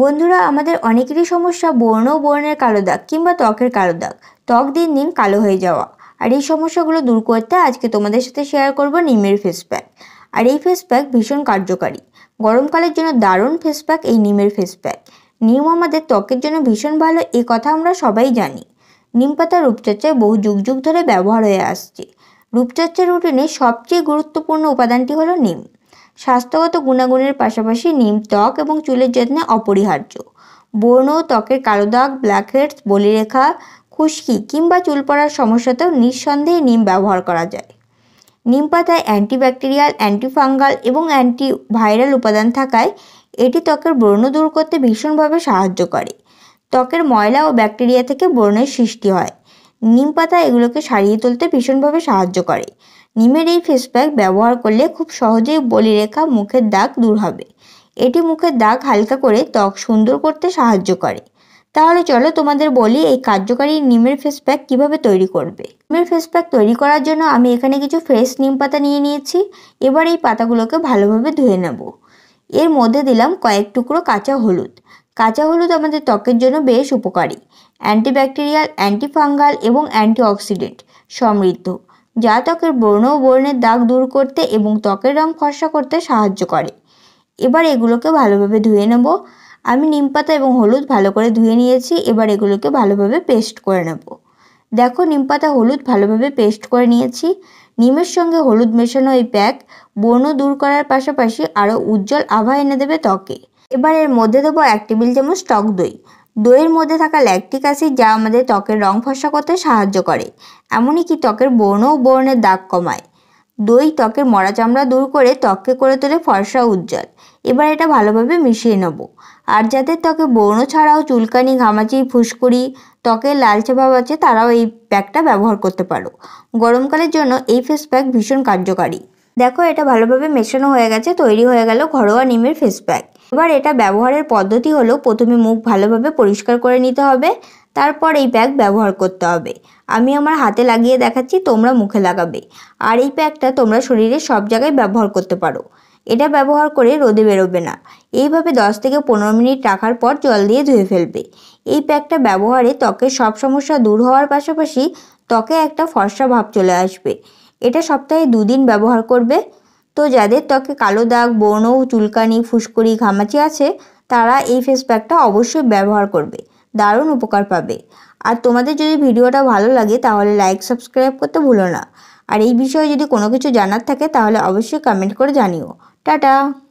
বন্ধুরা আমাদের অনেকেরই সমস্যা বর্ণ বর্ণের কালো দাগ কিংবা ত্বকের কালো দাগ ত্বক দিন দিন কালো হয়ে যাওয়া আর এই সমস্যাগুলো দূর করতে আজকে তোমাদের সাথে শেয়ার করব নিমের ফেস প্যাক আর এই ফেস প্যাক ভীষণ কার্যকারী গরমকালের জন্য দারুণ ফেস প্যাক এই নিমের ফেস প্যাক নিম আমাদের ত্বকের জন্য ভীষণ ভালো এ কথা আমরা সবাই জানি নিম পাতা রূপচর্চায় বহু যুগ যুগ ধরে ব্যবহার হয়ে আসছে রূপচর্চার রুটিনে সবচেয়ে গুরুত্বপূর্ণ উপাদানটি হলো নিম স্বাস্থ্যগত গুণাগুণের পাশাপাশি নিম ত্বক এবং চুলের যত্নে অপরিহার্য ব্রণ ত্বকের কালো দাগ ব্ল্যাকহেডস বলিরেখা খুশকি কিংবা চুল পড়ার সমস্যাতেও নিঃসন্দেহে নিম ব্যবহার করা যায় নিম পাতায় অ্যান্টিব্যাকটেরিয়াল অ্যান্টিফাঙ্গাল এবং অ্যান্টিভাইরাল উপাদান থাকায় এটি ত্বকের ব্রণ দূর করতে ভীষণভাবে সাহায্য করে ত্বকের ময়লা ও ব্যাকটেরিয়া থেকে ব্রণের সৃষ্টি হয় নিম পাতা এগুলোকে সারিয়ে তুলতে ভীষণভাবে সাহায্য করে নিমের এই ফেস প্যাক ব্যবহার করলে খুব সহজেই বলিরেখা মুখের দাগ দূর হবে এটি মুখের দাগ হালকা করে ত্বক সুন্দর করতে সাহায্য করে তাহলে চলো তোমাদের বলি এই কার্যকারী নিমের ফেস প্যাক কীভাবে তৈরি করবে নিমের ফেস প্যাক তৈরি করার জন্য আমি এখানে কিছু ফ্রেশ নিম পাতা নিয়ে নিয়েছি এবার এই পাতাগুলোকে ভালোভাবে ধুয়ে নেব এর মধ্যে দিলাম কয়েক টুকরো কাঁচা হলুদ কাঁচা হলুদ আমাদের ত্বকের জন্য বেশ উপকারী অ্যান্টিব্যাকটেরিয়াল অ্যান্টিফাঙ্গাল এবং অ্যান্টিঅক্সিডেন্ট সমৃদ্ধ যা ত্বকের ব্রণ ও বর্ণের দাগ দূর করতে এবং ত্বকের রং খসা করতে সাহায্য করে এবার এগুলোকে ভালোভাবে ধুয়ে নেব আমি নিম পাতা এবং হলুদ ভালো করে ধুয়ে নিয়েছি এবার এগুলোকে ভালোভাবে পেস্ট করে নেব দেখো নিম পাতা হলুদ ভালোভাবে পেস্ট করে নিয়েছি নিমের সঙ্গে হলুদ মেশানো এই প্যাক বর্ণ দূর করার পাশাপাশি আরও উজ্জ্বল আভা এনে দেবে ত্বকে এবার এর মধ্যে দেবো এক টেবিল চামচ টক দই দইয়ের মধ্যে থাকা ল্যাকটিক অ্যাসিড যা আমাদের ত্বকের রং ফসা করতে সাহায্য করে এমনই কি ত্বকের বর্ণ ও বর্ণের দাগ কমায় দই ত্বকের মরা চামড়া দূর করে ত্বককে করে তোলে ফর্সা উজ্জ্বল এবার এটা ভালোভাবে মিশিয়ে নেব আর যাদের ত্বকে বর্ণ ছাড়াও চুলকানি ঘামাচি ফুসকুড়ি ত্বকে লালচে ভাব আছে তারাও এই প্যাকটা ব্যবহার করতে পারো গরমকালের জন্য এই ফেস প্যাক ভীষণ কার্যকারী দেখো এটা ভালোভাবে মেশানো হয়ে গেছে তৈরি হয়ে গেল ঘরোয়া নিমের ফেস প্যাক এবার এটা ব্যবহারের পদ্ধতি হলো প্রথমে মুখ ভালোভাবে পরিষ্কার করে নিতে হবে তারপর এই প্যাক ব্যবহার করতে হবে আমি আমার হাতে লাগিয়ে দেখাচ্ছি তোমরা মুখে লাগাবে আর এই প্যাকটা তোমরা শরীরের সব জায়গায় ব্যবহার করতে পারো এটা ব্যবহার করে রোদে বেরোবে না এইভাবে 10 থেকে পনেরো মিনিট রাখার পর জল দিয়ে ধুয়ে ফেলবে এই প্যাকটা ব্যবহারে ত্বকের সব সমস্যা দূর হওয়ার পাশাপাশি ত্বকে একটা ফর্সা ভাব চলে আসবে এটা সপ্তাহে দুদিন ব্যবহার করবে তো যাদের ত্বকে কালো দাগ বর্ণ চুলকানি ফুসকুড়ি ঘামাচি আছে তারা এই ফেস প্যাকটা অবশ্যই ব্যবহার করবে দারুণ উপকার পাবে আর তোমাদের যদি ভিডিওটা ভালো লাগে তাহলে লাইক সাবস্ক্রাইব করতে ভুলো না আর এই বিষয়ে যদি কোনো কিছু জানার থাকে তাহলে অবশ্যই কমেন্ট করে জানিও টাটা